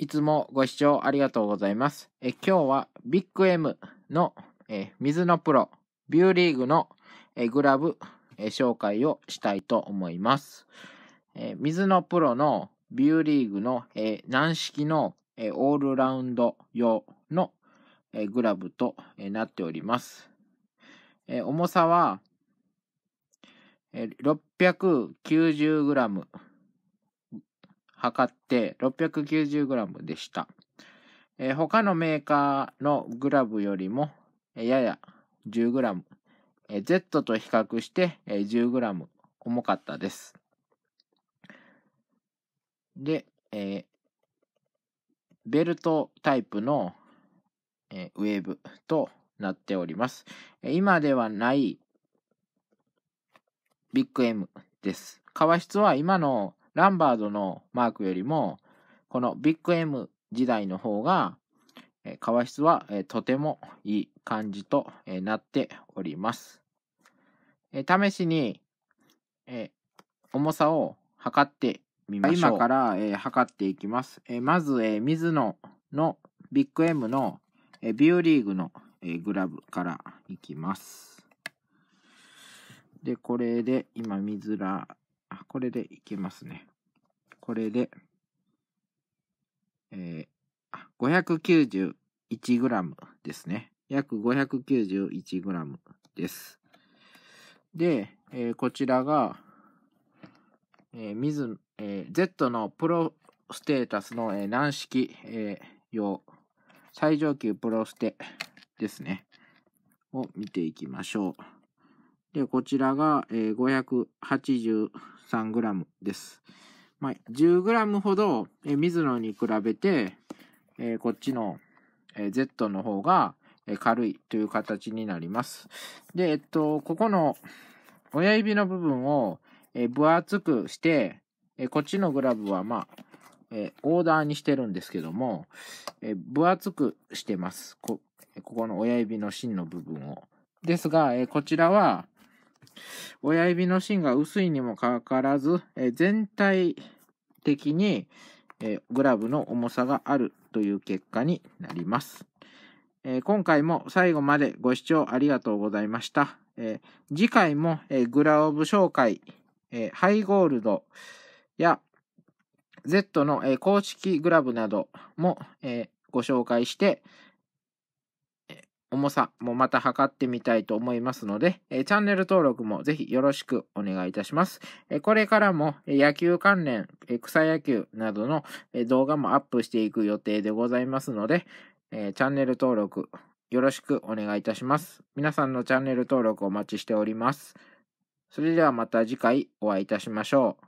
いつもご視聴ありがとうございます。え今日はビッグ M のえ水のプロビューリーグのえグラブえ紹介をしたいと思います。え水のプロのビューリーグのえ軟式のえオールラウンド用のえグラブとえなっております。え重さは 690g 測って 690g でした。えー、他のメーカーのグラブよりも、えやや 10g、えー、Z と比較して、え 10g 重かったです。で、えー、ベルトタイプの、えウェーブとなっております。今ではないビッグ M です。革質は今のランバードのマークよりも、このビッグ M 時代の方が、えー、革質は、えー、とてもいい感じと、えー、なっております。えー、試しに、えー、重さを測ってみましょう。今から、えー、測っていきます。えー、まず、えー、水野のビッグ M の、えー、ビューリーグの、えー、グラブからいきます。で、これで今水らこれでいけますね。これで、えー、591g ですね。約 591g です。で、えー、こちらが、えー、水、えー、Z のプロステータスの、えー、軟式、えー、用、最上級プロステですね。を見ていきましょう。で、こちらが、えー、5 8 3g です。まあ、10g ほど、え水野に比べて、えこっちの、え Z の方が、え軽いという形になります。で、えっと、ここの親指の部分を、え分厚くして、えこっちのグラブは、まあ、えオーダーにしてるんですけども、え分厚くしてますこ。ここの親指の芯の部分を。ですが、えこちらは、親指の芯が薄いにもかかわらず、え全体的に、えグラブの重さがあるという結果になります。え今回も最後までご視聴ありがとうございました。え次回も、えグラブ紹介、えハイゴールドや Z の、え公式グラブなども、えご紹介して、重さもまた測ってみたいと思いますので、えチャンネル登録もぜひよろしくお願いいたします。えこれからも野球関連、え草野球などの動画もアップしていく予定でございますので、えチャンネル登録よろしくお願いいたします。皆さんのチャンネル登録お待ちしております。それではまた次回お会いいたしましょう。